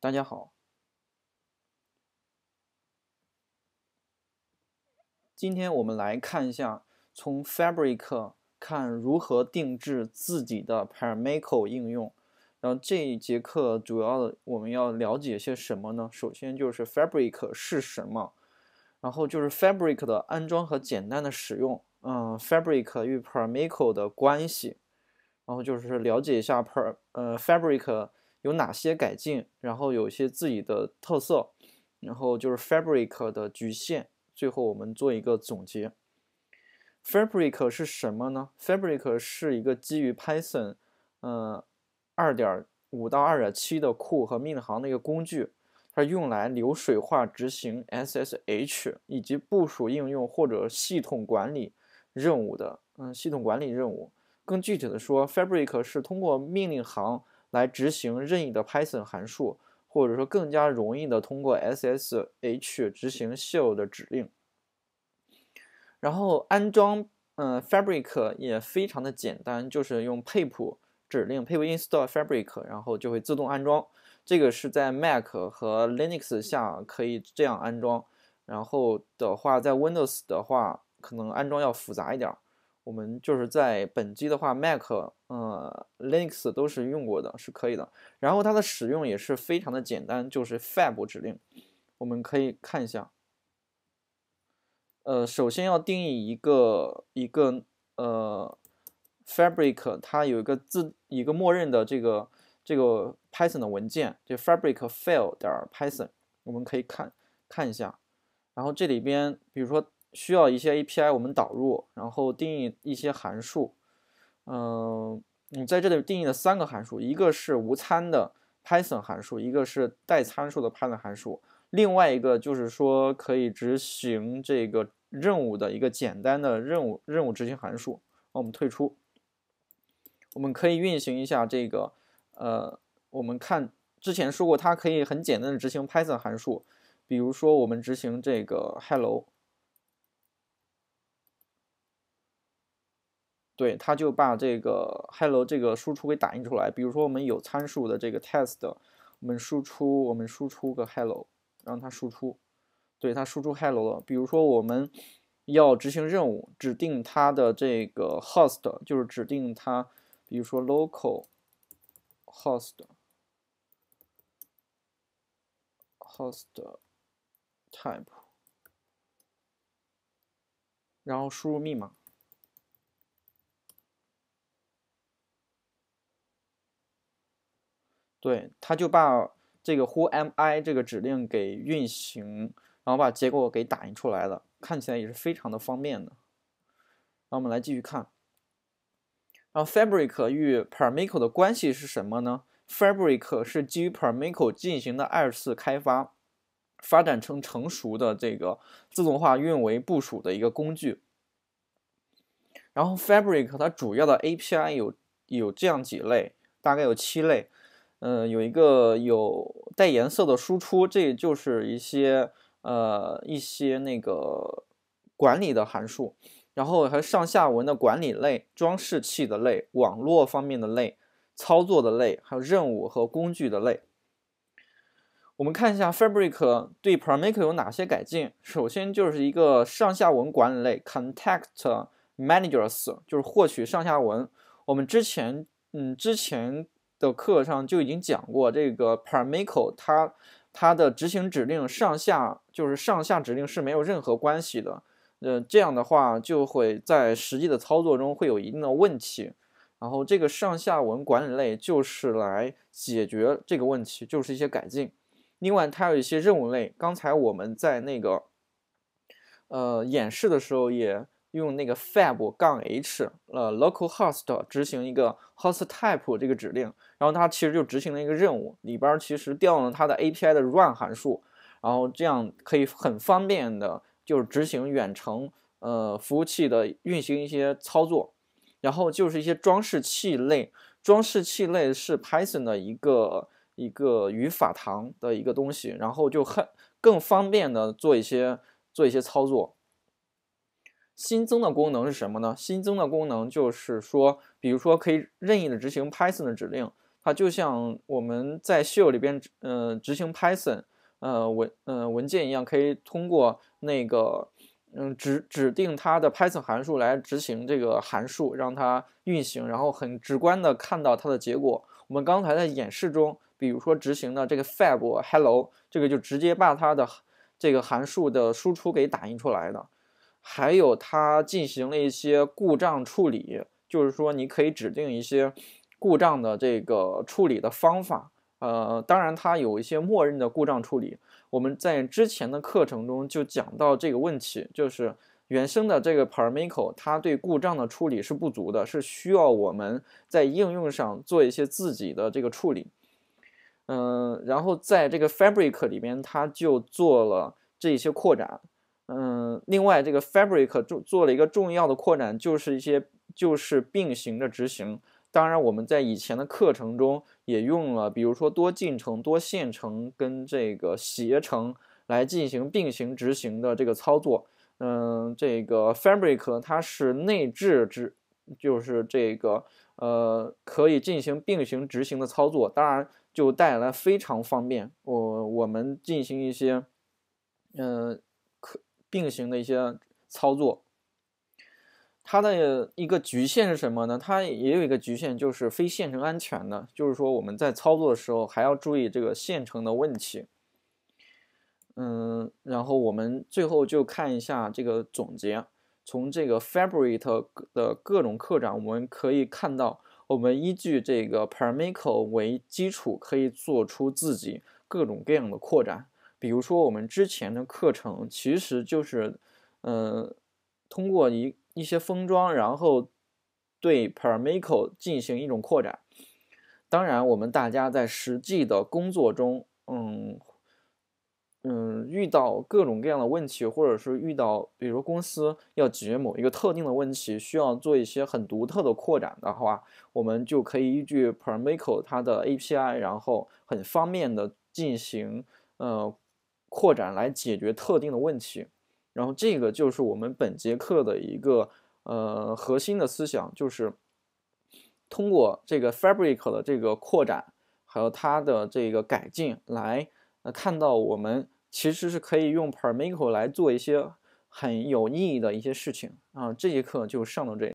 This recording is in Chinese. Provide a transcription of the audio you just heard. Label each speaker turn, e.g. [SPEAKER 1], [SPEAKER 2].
[SPEAKER 1] 大家好，今天我们来看一下从 Fabric 看如何定制自己的 p a r m a i c o 应用。然后这一节课主要我们要了解些什么呢？首先就是 Fabric 是什么，然后就是 Fabric 的安装和简单的使用，嗯，Fabric 与 p a r m a i c o 的关系，然后就是了解一下 Per 呃 Fabric。有哪些改进？然后有一些自己的特色，然后就是 Fabric 的局限。最后我们做一个总结。Fabric 是什么呢？Fabric 是一个基于 Python，嗯，二点五到二点七的库和命令行的一个工具，它用来流水化执行 SSH 以及部署应用或者系统管理任务的。嗯，系统管理任务。更具体的说，Fabric 是通过命令行。来执行任意的 Python 函数，或者说更加容易的通过 SSH 执行 Shell 的指令。然后安装，嗯，Fabric 也非常的简单，就是用 pip 指令 pip install fabric，然后就会自动安装。这个是在 Mac 和 Linux 下可以这样安装。然后的话，在 Windows 的话，可能安装要复杂一点。我们就是在本机的话，Mac。呃，Linux 都是用过的，是可以的。然后它的使用也是非常的简单，就是 fab 指令，我们可以看一下。呃，首先要定义一个一个呃，Fabric 它有一个自一个默认的这个这个 Python 的文件，就 Fabric file 点 Python，我们可以看看一下。然后这里边比如说需要一些 API，我们导入，然后定义一些函数。嗯，你在这里定义了三个函数，一个是无参的 Python 函数，一个是带参数的 Python 函数，另外一个就是说可以执行这个任务的一个简单的任务任务执行函数。啊，我们退出，我们可以运行一下这个，呃，我们看之前说过它可以很简单的执行 Python 函数，比如说我们执行这个 Hello。对，它就把这个 hello 这个输出给打印出来。比如说我们有参数的这个 test，我们输出我们输出个 hello，让它输出。对，它输出 hello 了。比如说我们要执行任务，指定它的这个 host，就是指定它，比如说 local host host type，然后输入密码。对，他就把这个 whoami 这个指令给运行，然后把结果给打印出来了，看起来也是非常的方便的。然后我们来继续看，然后 Fabric 与 p e r m i c 的关系是什么呢？Fabric 是基于 p e r m i c 进行的二次开发，发展成成熟的这个自动化运维部署的一个工具。然后 Fabric 它主要的 API 有有这样几类，大概有七类。嗯，有一个有带颜色的输出，这就是一些呃一些那个管理的函数，然后还有上下文的管理类、装饰器的类、网络方面的类、操作的类，还有任务和工具的类。我们看一下 Fabric 对 Promic 有哪些改进。首先就是一个上下文管理类 c o n t a c t Managers，就是获取上下文。我们之前嗯之前。的课上就已经讲过，这个 `paramiko` 它它的执行指令上下就是上下指令是没有任何关系的。呃，这样的话就会在实际的操作中会有一定的问题。然后这个上下文管理类就是来解决这个问题，就是一些改进。另外它有一些任务类，刚才我们在那个呃演示的时候也。用那个 fab- 杠 h 呃 local host 执行一个 host type 这个指令，然后它其实就执行了一个任务，里边其实调了它的 API 的 run 函数，然后这样可以很方便的，就是执行远程呃服务器的运行一些操作，然后就是一些装饰器类，装饰器类是 Python 的一个一个语法堂的一个东西，然后就很更方便的做一些做一些操作。新增的功能是什么呢？新增的功能就是说，比如说可以任意的执行 Python 的指令，它就像我们在 Shell 里边，嗯，执行 Python，呃文，呃文件一样，可以通过那个，嗯，指指定它的 Python 函数来执行这个函数，让它运行，然后很直观的看到它的结果。我们刚才在演示中，比如说执行的这个 fab hello，这个就直接把它的这个函数的输出给打印出来了。还有，它进行了一些故障处理，就是说你可以指定一些故障的这个处理的方法。呃，当然它有一些默认的故障处理。我们在之前的课程中就讲到这个问题，就是原生的这个 ParMicro 它对故障的处理是不足的，是需要我们在应用上做一些自己的这个处理。嗯，然后在这个 Fabric 里面，它就做了这些扩展。嗯，另外，这个 Fabric 做做了一个重要的扩展，就是一些就是并行的执行。当然，我们在以前的课程中也用了，比如说多进程、多线程跟这个协程来进行并行执行的这个操作。嗯，这个 Fabric 它是内置执，就是这个呃可以进行并行执行的操作，当然就带来非常方便。我我们进行一些嗯。并行的一些操作，它的一个局限是什么呢？它也有一个局限，就是非线程安全的，就是说我们在操作的时候还要注意这个线程的问题。嗯，然后我们最后就看一下这个总结，从这个 fabric 的各种扩展，我们可以看到，我们依据这个 paramiko 为基础，可以做出自己各种各样的扩展。比如说，我们之前的课程其实就是，嗯，通过一一些封装，然后对 Permaico 进行一种扩展。当然，我们大家在实际的工作中，嗯，嗯，遇到各种各样的问题，或者是遇到，比如公司要解决某一个特定的问题，需要做一些很独特的扩展的话，我们就可以依据 Permaico 它的 API，然后很方便的进行，呃。扩展来解决特定的问题，然后这个就是我们本节课的一个呃核心的思想，就是通过这个 Fabric 的这个扩展，还有它的这个改进，来呃看到我们其实是可以用 Per m i c o 来做一些很有意义的一些事情啊。这节课就上到这。